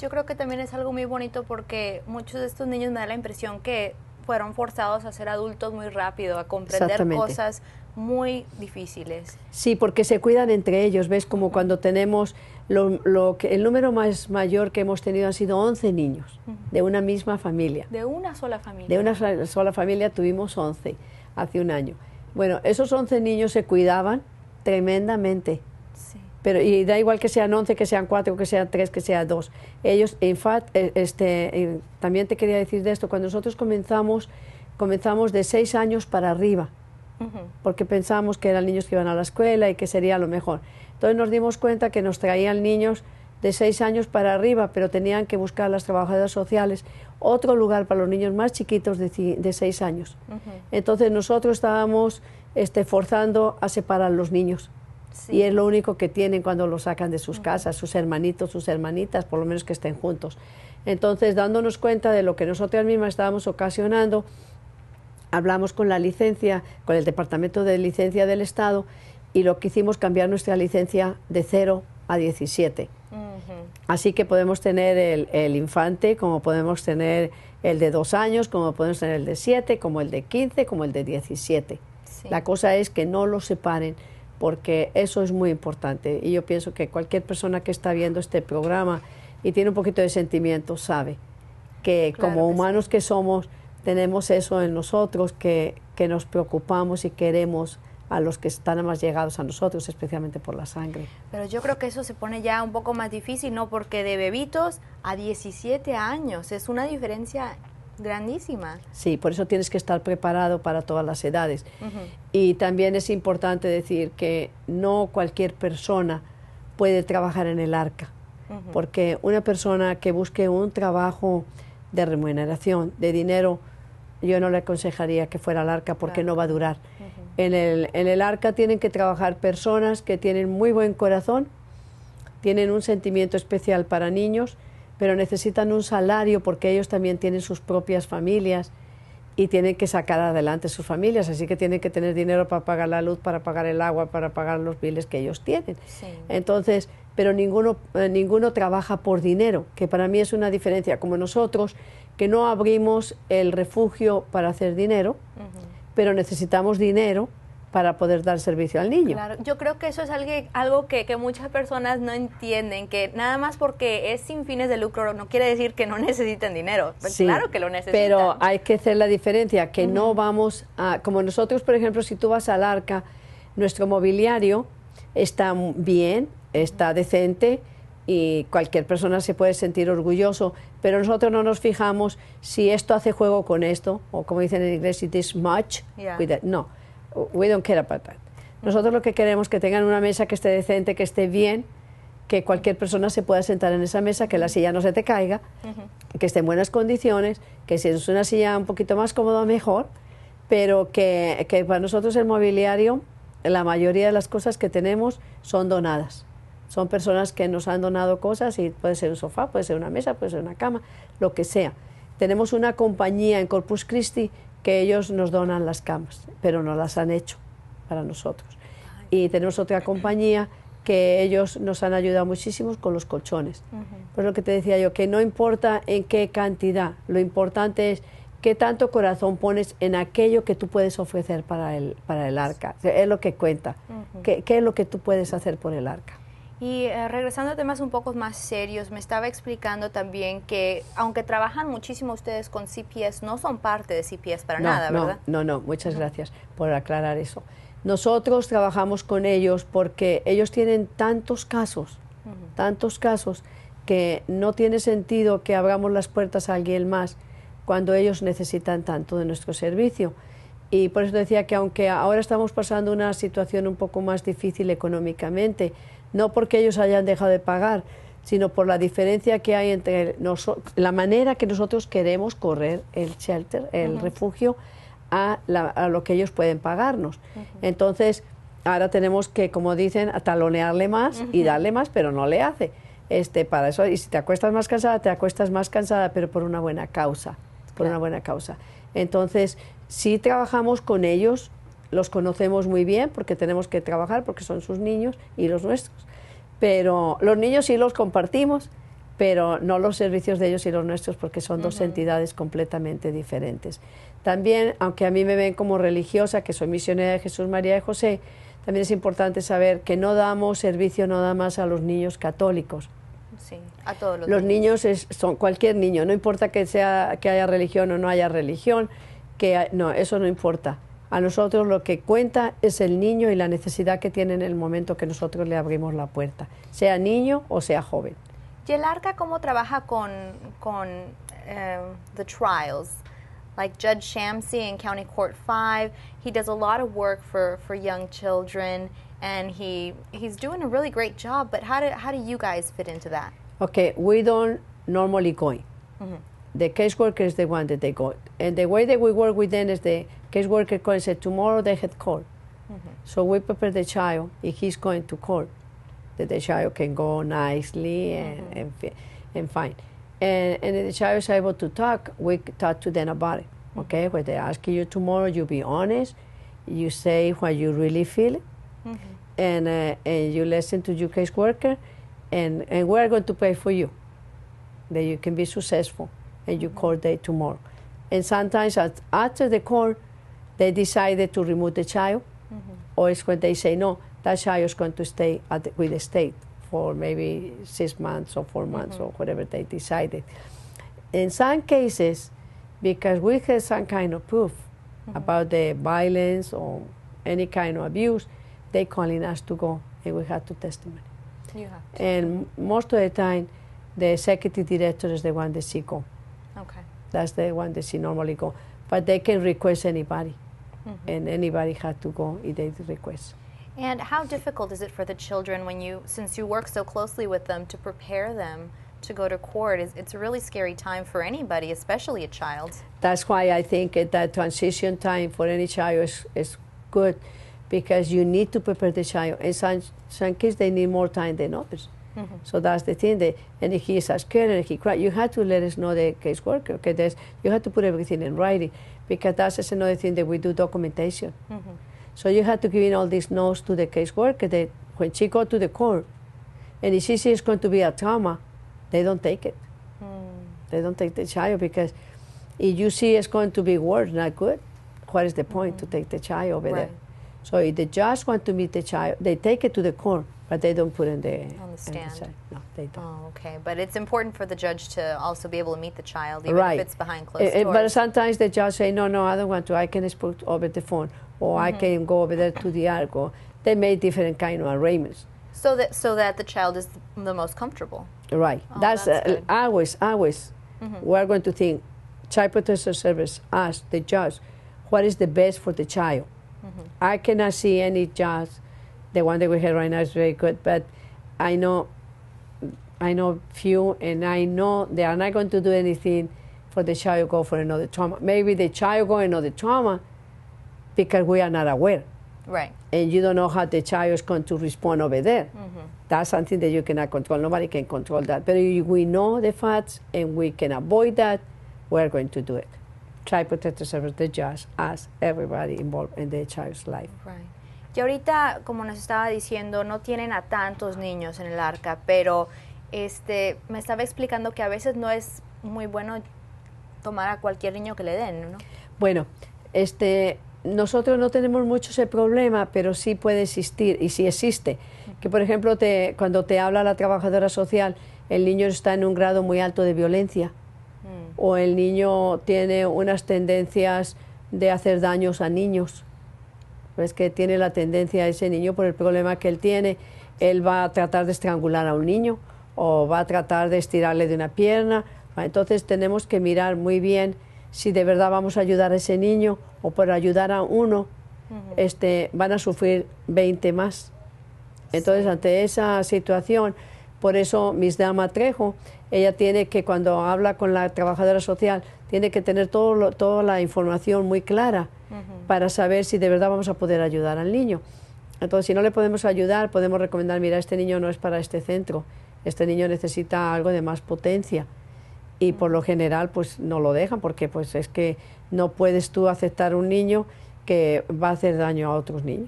yo creo que también es algo muy bonito porque muchos de estos niños me da la impresión que fueron forzados a ser adultos muy rápido, a comprender cosas muy difíciles. Sí, porque se cuidan entre ellos, ¿ves? Como cuando tenemos, lo, que, el número más mayor que hemos tenido ha sido 11 niños, de una misma familia. De una sola familia. De una sola, sola familia tuvimos 11 hace un año. Bueno, esos 11 niños se cuidaban tremendamente pero, y da igual que sean 11, que sean 4, que sean 3, que sean 2. Ellos, en fact, eh, este, eh, también te quería decir de esto, cuando nosotros comenzamos, comenzamos de 6 años para arriba, porque pensamos que eran niños que iban a la escuela y que sería lo mejor. Entonces nos dimos cuenta que nos traían niños de 6 años para arriba, pero tenían que buscar las trabajadoras sociales otro lugar para los niños más chiquitos de 6 años. Entonces nosotros estábamos este, forzando a separar los niños y es lo único que tienen cuando lo sacan de sus casas, sus hermanitos, sus hermanitas, por lo menos que estén juntos. Entonces, dándonos cuenta de lo que nosotras mismas estábamos ocasionando, hablamos con la licencia, con el Departamento de Licencia del Estado, y lo que hicimos cambiar nuestra licencia de 0 a 17. Así que podemos tener el, infante, como podemos tener el de dos años, como podemos tener el de 7, como el de 15, como el de 17. La cosa es que no los separen porque eso es muy importante. Y yo pienso que cualquier persona que está viendo este programa y tiene un poquito de sentimiento sabe que como humanos que somos, tenemos eso en nosotros, que, nos preocupamos y queremos a los que están más llegados a nosotros, especialmente por la sangre. Pero yo creo que eso se pone ya un poco más difícil, ¿no? Porque de bebitos a 17 años es una diferencia Grandísima. Sí, por eso tienes que estar preparado para todas las edades. Y también es importante decir que no cualquier persona puede trabajar en el arca, porque una persona que busque un trabajo de remuneración, de dinero, yo no le aconsejaría que fuera al arca porque no va a durar. en, el, en el arca tienen que trabajar personas que tienen muy buen corazón, tienen un sentimiento especial para niños, pero necesitan un salario porque ellos también tienen sus propias familias y tienen que sacar adelante sus familias, así que tienen que tener dinero para pagar la luz, para pagar el agua, para pagar los biles que ellos tienen. Entonces, pero ninguno, eh, ninguno trabaja por dinero, que para mí es una diferencia, como nosotros, que no abrimos el refugio para hacer dinero, pero necesitamos dinero para poder dar servicio al niño. Claro, yo creo que eso es algo, que, muchas personas no entienden, que nada más porque es sin fines de lucro no quiere decir que no necesiten dinero. Pues claro que lo necesitan. Pero hay que hacer la diferencia, que no vamos a, como nosotros, por ejemplo, si tú vas al arca, nuestro mobiliario está bien, está decente y cualquier persona se puede sentir orgulloso, pero nosotros no nos fijamos si esto hace juego con esto, o como dicen en inglés, it is much, no We don't care about that. Nosotros lo que queremos es que tengan una mesa que esté decente, que esté bien, que cualquier persona se pueda sentar en esa mesa, que la silla no se te caiga, que esté en buenas condiciones, que si es una silla un poquito más cómoda, mejor, pero que, que para nosotros el mobiliario, la mayoría de las cosas que tenemos son donadas. Son personas que nos han donado cosas y puede ser un sofá, puede ser una mesa, puede ser una cama, lo que sea. Tenemos una compañía en Corpus Christi que ellos nos donan las camas, pero no las han hecho para nosotros. Y tenemos otra compañía que ellos nos han ayudado muchísimo con los colchones. pues lo que te decía yo, que no importa en qué cantidad, lo importante es qué tanto corazón pones en aquello que tú puedes ofrecer para el, para el arca. Es lo que cuenta. ¿Qué, es lo que tú puedes hacer por el arca? Y eh, regresando a temas un poco más serios, me estaba explicando también que aunque trabajan muchísimo ustedes con CPS, no son parte de CPS para nada, ¿verdad? No, no, muchas gracias por aclarar eso. Nosotros trabajamos con ellos porque ellos tienen tantos casos, tantos casos, que no tiene sentido que abramos las puertas a alguien más cuando ellos necesitan tanto de nuestro servicio. Y por eso decía que aunque ahora estamos pasando una situación un poco más difícil económicamente, no porque ellos hayan dejado de pagar, sino por la diferencia que hay entre la manera que nosotros queremos correr el shelter, el refugio, a, lo que ellos pueden pagarnos. Entonces, ahora tenemos que, como dicen, talonearle más y darle más, pero no le hace. Este, para eso, y si te acuestas más cansada, te acuestas más cansada, pero por una buena causa, por una buena causa. Entonces, si trabajamos con ellos los conocemos muy bien porque tenemos que trabajar, porque son sus niños y los nuestros. Pero los niños sí los compartimos, pero no los servicios de ellos y los nuestros porque son dos entidades completamente diferentes. También, aunque a mí me ven como religiosa, que soy misionera de Jesús, María de José, también es importante saber que no damos servicio nada más a los niños católicos. Sí, a todos los, los niños. son cualquier niño, no importa que sea que haya religión o no haya religión, que no, eso no importa a nosotros lo que cuenta es el niño y la necesidad que tiene en el momento que nosotros le abrimos la puerta, sea niño o sea joven. ¿Y el ARCA ¿cómo trabaja con, con eh, the trials? Like Judge Shamsi in County Court 5, he does a lot of work for, for young children and he, he's doing a really great job, but how do, how do you guys fit into that? Okay, we don't normally go. in. Mm-hmm. the caseworker is the one that they got. And the way that we work with them is the caseworker calls and tomorrow they had court. Mm-hmm. So we prepare the child if he's going to court, that the child can go nicely and, mm-hmm. and, and fine. And, and the child is able to talk, we talk to them about it. Mm-hmm. Okay, when they ask you tomorrow, you be honest, you say what you really feel, mm-hmm. and, uh, and you listen to your caseworker, and, and we're going to pay for you, that you can be successful and you call day tomorrow. And sometimes at, after the call, they decided to remove the child, mm-hmm. or it's when they say, no, that child is going to stay the, with the state for maybe six months or 4 months mm-hmm. or whatever they decided. In some cases, because we have some kind of proof mm-hmm. about the violence or any kind of abuse, they calling us to go and we have to testimony. You have to. And most of the time, the executive director is the one that she go. Okay. That's the one that she normally go. But they can request anybody, mm-hmm. and anybody had to go if they request. And how difficult is it for the children when you, since you work so closely with them, to prepare them to go to court? It's, it's a really scary time for anybody, especially a child. That's why I think that transition time for any child is, is good because you need to prepare the child. And some, some kids, they need more time than others. Mm-hmm. So that's the thing. That, and he is scared and he cried. You had to let us know the caseworker. Okay, there's, you had to put everything in writing because that's another thing that we do documentation. Mm-hmm. So you had to give in all these notes to the caseworker that when she go to the court, and if she sees going to be a trauma, they don't take it. Mm. They don't take the child because if you see it's going to be worse, not good, what is the point mm-hmm. to take the child over right. there? So if the judge want to meet the child, they take it to the court, but they don't put in the on the stand. The no, they don't. Oh, okay. But it's important for the judge to also be able to meet the child, even right. if it's behind eh, closed eh, doors. But sometimes the judge say, no, no, I don't want to. I can speak over the phone, or mm-hmm. I can go over there to the argo. They made different kind of arrangements. So that so that the child is the most comfortable. Right. Oh, that's, that's uh, always always. Mm-hmm. We're going to think. Child Protection Service, ask the judge, what is the best for the child? Mm-hmm. I cannot see any jazz. The one that we have right now is very good, but I know, I know few, and I know they are not going to do anything for the child go for another trauma. Maybe the child go another trauma because we are not aware. Right. And you don't know how the child is going to respond over there. Mm-hmm. That's something that you cannot control. Nobody can control that. But if we know the facts and we can avoid that, we're going to do it. child protective service, the just as everybody involved in the child's life. Right. Y ahorita, como nos estaba diciendo, no tienen a tantos niños en el arca, pero este, me estaba explicando que a veces no es muy bueno tomar a cualquier niño que le den, ¿no? Bueno, este, nosotros no tenemos mucho ese problema, pero sí puede existir, y sí existe, que por ejemplo te, cuando te habla la trabajadora social, el niño está en un grado muy alto de violencia o el niño tiene unas tendencias de hacer daños a niños. Es que tiene la tendencia a ese niño por el problema que él tiene. Él va a tratar de estrangular a un niño o va a tratar de estirarle de una pierna. Ah, entonces tenemos que mirar muy bien si de verdad vamos a ayudar a ese niño o por ayudar a uno este, van a sufrir 20 más. Entonces, ante esa situación, por eso Miss Dama Trejo, ella tiene que cuando habla con la trabajadora social, tiene que tener todo toda la información muy clara para saber si de verdad vamos a poder ayudar al niño. Entonces, si no le podemos ayudar, podemos recomendar, mira, este niño no es para este centro, este niño necesita algo de más potencia. Y por lo general, pues no lo dejan, porque pues es que no puedes tú aceptar un niño que va a hacer daño a otros niños.